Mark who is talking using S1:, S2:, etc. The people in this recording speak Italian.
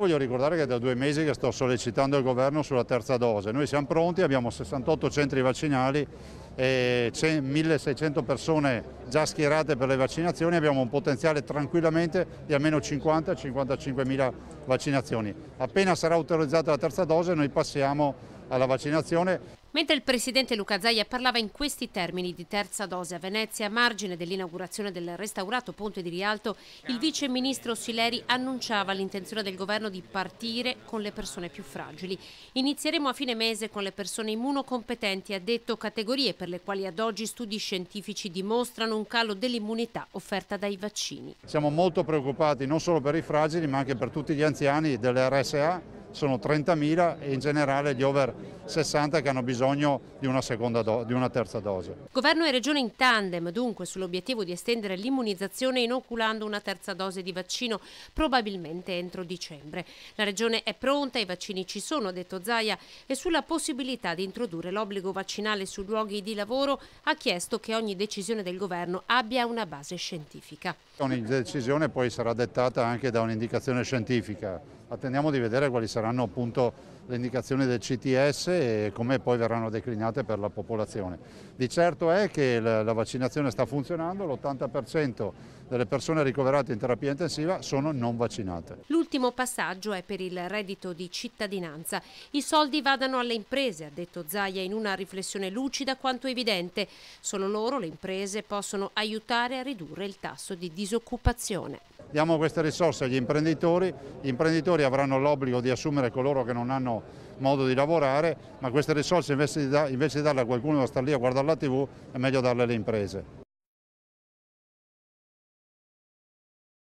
S1: Voglio ricordare che è da due mesi che sto sollecitando il governo sulla terza dose. Noi siamo pronti, abbiamo 68 centri vaccinali, e 1600 persone già schierate per le vaccinazioni, abbiamo un potenziale tranquillamente di almeno 50-55 mila vaccinazioni. Appena sarà autorizzata la terza dose noi passiamo alla vaccinazione.
S2: Mentre il presidente Luca Zaia parlava in questi termini di terza dose a Venezia, a margine dell'inaugurazione del restaurato ponte di Rialto, il vice ministro Sileri annunciava l'intenzione del governo di partire con le persone più fragili. Inizieremo a fine mese con le persone immunocompetenti, ha detto categorie per le quali ad oggi studi scientifici dimostrano un calo dell'immunità offerta dai vaccini.
S1: Siamo molto preoccupati non solo per i fragili ma anche per tutti gli anziani dell'RSA sono 30.000 e in generale gli over 60 che hanno bisogno di una, di una terza dose.
S2: Governo e Regione in tandem dunque sull'obiettivo di estendere l'immunizzazione inoculando una terza dose di vaccino probabilmente entro dicembre. La Regione è pronta, i vaccini ci sono, ha detto Zaia, e sulla possibilità di introdurre l'obbligo vaccinale su luoghi di lavoro ha chiesto che ogni decisione del Governo abbia una base scientifica.
S1: Ogni decisione poi sarà dettata anche da un'indicazione scientifica attendiamo di vedere quali saranno appunto le indicazioni del CTS e come poi verranno declinate per la popolazione. Di certo è che la, la vaccinazione sta funzionando, l'80% delle persone ricoverate in terapia intensiva sono non vaccinate.
S2: L'ultimo passaggio è per il reddito di cittadinanza. I soldi vadano alle imprese, ha detto Zaia in una riflessione lucida quanto evidente. Solo loro, le imprese, possono aiutare a ridurre il tasso di disoccupazione.
S1: Diamo queste risorse agli imprenditori, gli imprenditori avranno l'obbligo di assumere coloro che non hanno modo di lavorare, ma queste risorse invece di, da, invece di darle a qualcuno che sta lì a guardare la tv è meglio darle alle imprese.